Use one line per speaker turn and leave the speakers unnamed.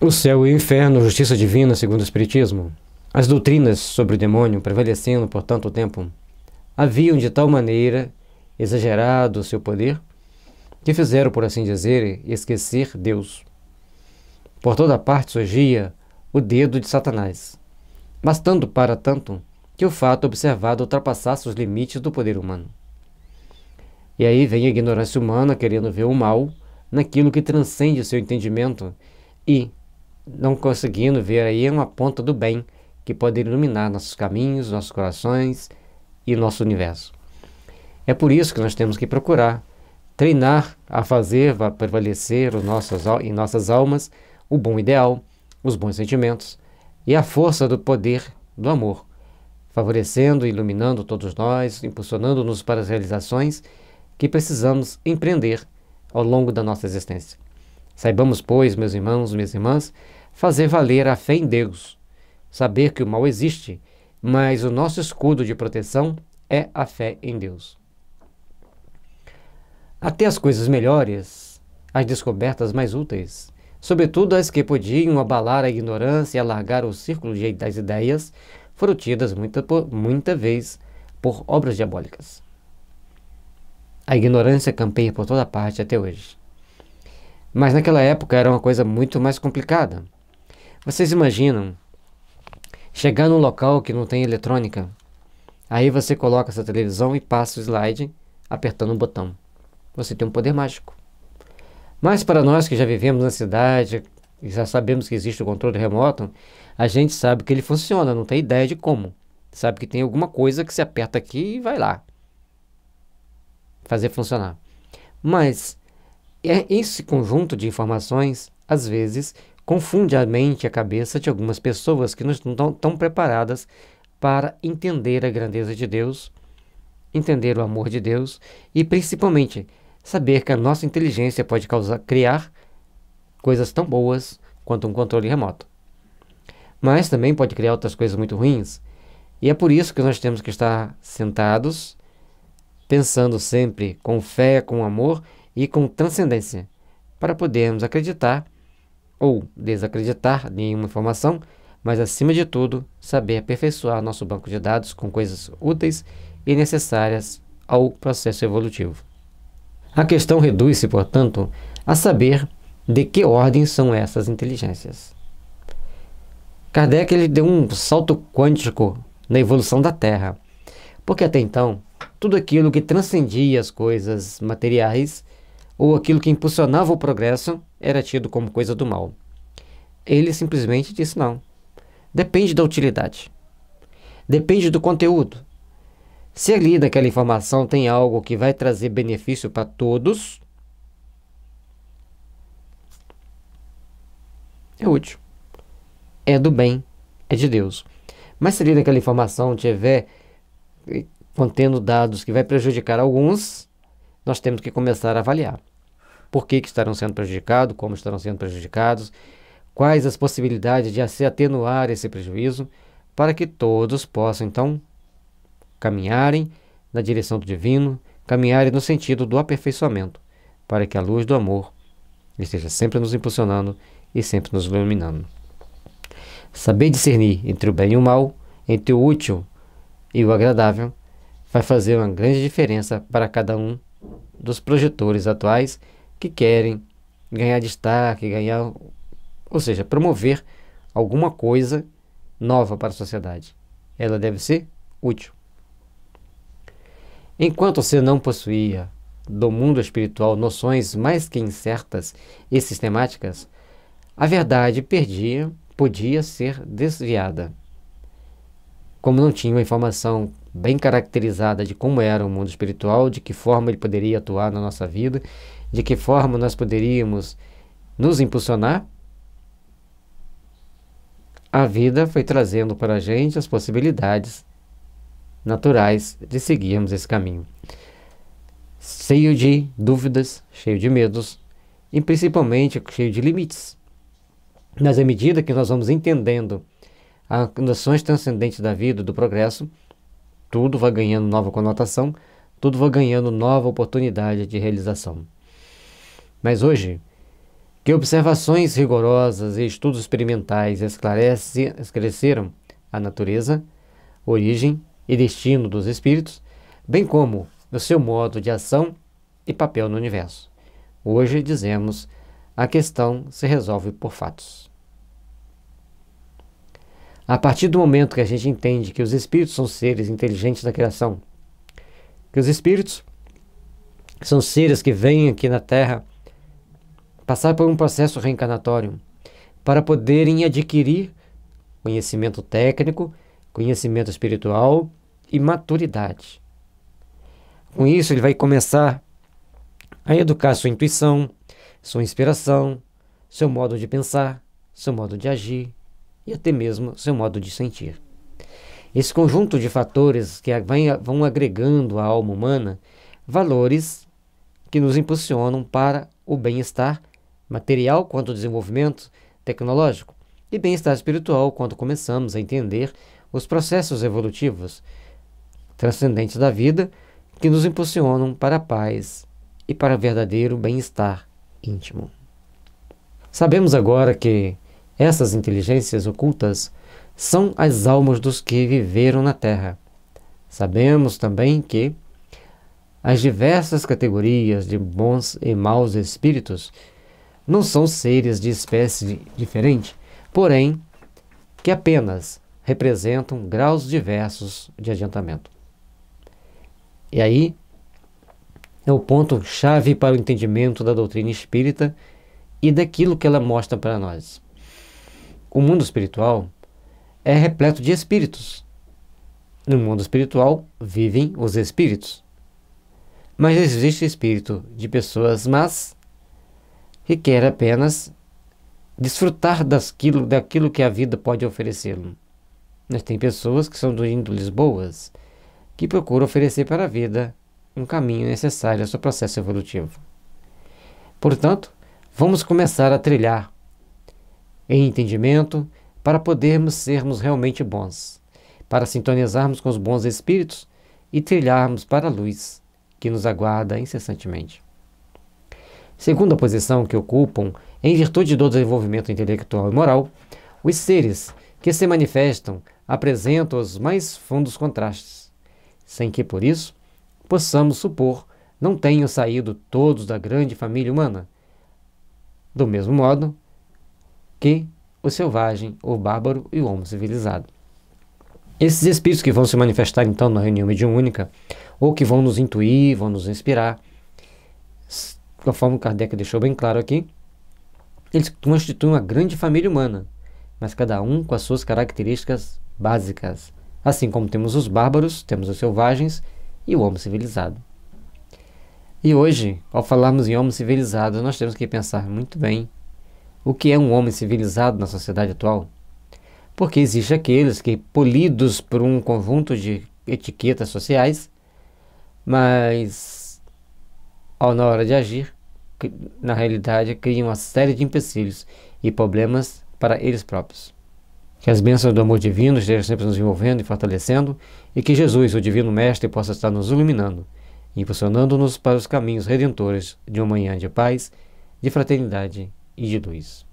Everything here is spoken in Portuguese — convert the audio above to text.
o céu e o inferno, justiça divina segundo o Espiritismo, as doutrinas sobre o demônio prevalecendo por tanto tempo, haviam de tal maneira exagerado o seu poder que fizeram, por assim dizer, esquecer Deus. Por toda parte surgia o dedo de Satanás, bastando para tanto que o fato observado ultrapassasse os limites do poder humano. E aí vem a ignorância humana querendo ver o mal naquilo que transcende seu entendimento e, não conseguindo ver aí uma ponta do bem que pode iluminar nossos caminhos, nossos corações e nosso universo. É por isso que nós temos que procurar treinar a fazer a prevalecer os nossos, em nossas almas o bom ideal, os bons sentimentos e a força do poder do amor, favorecendo e iluminando todos nós, impulsionando-nos para as realizações que precisamos empreender ao longo da nossa existência. Saibamos, pois, meus irmãos, minhas irmãs, fazer valer a fé em Deus, saber que o mal existe, mas o nosso escudo de proteção é a fé em Deus. Até as coisas melhores, as descobertas mais úteis, sobretudo as que podiam abalar a ignorância e alargar o círculo das ideias, foram tidas muita, muita vez por obras diabólicas. A ignorância campeia por toda parte até hoje. Mas naquela época era uma coisa muito mais complicada. Vocês imaginam chegar num local que não tem eletrônica? Aí você coloca essa televisão e passa o slide apertando um botão. Você tem um poder mágico. Mas para nós que já vivemos na cidade, e já sabemos que existe o controle remoto, a gente sabe que ele funciona, não tem ideia de como. Sabe que tem alguma coisa que se aperta aqui e vai lá fazer funcionar. Mas é esse conjunto de informações, às vezes, confunde a mente e a cabeça de algumas pessoas que não estão tão preparadas para entender a grandeza de Deus, entender o amor de Deus e, principalmente, saber que a nossa inteligência pode causar, criar coisas tão boas quanto um controle remoto. Mas também pode criar outras coisas muito ruins. E é por isso que nós temos que estar sentados, pensando sempre com fé, com amor e com transcendência, para podermos acreditar ou desacreditar nenhuma informação, mas acima de tudo, saber aperfeiçoar nosso banco de dados com coisas úteis e necessárias ao processo evolutivo. A questão reduz-se, portanto, a saber de que ordem são essas inteligências. Kardec ele deu um salto quântico na evolução da Terra, porque até então, tudo aquilo que transcendia as coisas materiais ou aquilo que impulsionava o progresso era tido como coisa do mal. Ele simplesmente disse não. Depende da utilidade. Depende do conteúdo. Se ali naquela informação tem algo que vai trazer benefício para todos, é útil. É do bem, é de Deus. Mas se ali naquela informação tiver eh, contendo dados que vai prejudicar alguns, nós temos que começar a avaliar. Por que, que estarão sendo prejudicados, como estarão sendo prejudicados, quais as possibilidades de se atenuar esse prejuízo, para que todos possam, então, caminharem na direção do divino, caminharem no sentido do aperfeiçoamento, para que a luz do amor esteja sempre nos impulsionando e sempre nos iluminando. Saber discernir entre o bem e o mal, entre o útil e o agradável, vai fazer uma grande diferença para cada um dos projetores atuais que querem ganhar destaque, ganhar, ou seja, promover alguma coisa nova para a sociedade. Ela deve ser útil. Enquanto você não possuía do mundo espiritual noções mais que incertas e sistemáticas, a verdade perdia, podia ser desviada. Como não tinha uma informação bem caracterizada de como era o mundo espiritual, de que forma ele poderia atuar na nossa vida, de que forma nós poderíamos nos impulsionar, a vida foi trazendo para a gente as possibilidades naturais de seguirmos esse caminho. Cheio de dúvidas, cheio de medos e principalmente cheio de limites. Mas à medida que nós vamos entendendo as noções transcendentes da vida, do progresso, tudo vai ganhando nova conotação, tudo vai ganhando nova oportunidade de realização. Mas hoje, que observações rigorosas e estudos experimentais esclareceram a natureza, origem e destino dos espíritos, bem como o seu modo de ação e papel no universo. Hoje dizemos a questão se resolve por fatos. A partir do momento que a gente entende que os espíritos são seres inteligentes da criação, que os espíritos são seres que vêm aqui na Terra passar por um processo reencarnatório para poderem adquirir conhecimento técnico, conhecimento espiritual e maturidade. Com isso, ele vai começar a educar sua intuição, sua inspiração, seu modo de pensar, seu modo de agir, e até mesmo seu modo de sentir. Esse conjunto de fatores que vão agregando à alma humana valores que nos impulsionam para o bem-estar material quanto ao desenvolvimento tecnológico e bem-estar espiritual quando começamos a entender os processos evolutivos transcendentes da vida que nos impulsionam para a paz e para o verdadeiro bem-estar íntimo. Sabemos agora que essas inteligências ocultas são as almas dos que viveram na Terra. Sabemos também que as diversas categorias de bons e maus espíritos não são seres de espécie diferente, porém que apenas representam graus diversos de adiantamento. E aí é o ponto chave para o entendimento da doutrina espírita e daquilo que ela mostra para nós. O mundo espiritual é repleto de espíritos. No mundo espiritual vivem os espíritos. Mas existe espírito de pessoas más que quer apenas desfrutar daquilo, daquilo que a vida pode oferecê-lo. Mas tem pessoas que são do índoles boas, que procuram oferecer para a vida um caminho necessário ao seu processo evolutivo. Portanto, vamos começar a trilhar em entendimento, para podermos sermos realmente bons, para sintonizarmos com os bons espíritos e trilharmos para a luz que nos aguarda incessantemente. Segundo a posição que ocupam, em virtude do desenvolvimento intelectual e moral, os seres que se manifestam apresentam os mais fundos contrastes, sem que por isso possamos supor não tenham saído todos da grande família humana. Do mesmo modo, que o selvagem, o bárbaro e o homem civilizado. Esses espíritos que vão se manifestar então na reunião mediúnica, ou que vão nos intuir, vão nos inspirar, conforme Kardec deixou bem claro aqui, eles constituem uma grande família humana, mas cada um com as suas características básicas. Assim como temos os bárbaros, temos os selvagens e o homem civilizado. E hoje, ao falarmos em homem civilizado, nós temos que pensar muito bem o que é um homem civilizado na sociedade atual? Porque existem aqueles que, polidos por um conjunto de etiquetas sociais, mas ao na hora de agir, na realidade criam uma série de empecilhos e problemas para eles próprios. Que as bênçãos do amor divino estejam sempre nos envolvendo e fortalecendo, e que Jesus, o Divino Mestre, possa estar nos iluminando, impulsionando-nos para os caminhos redentores de uma manhã de paz, de fraternidade e de 2.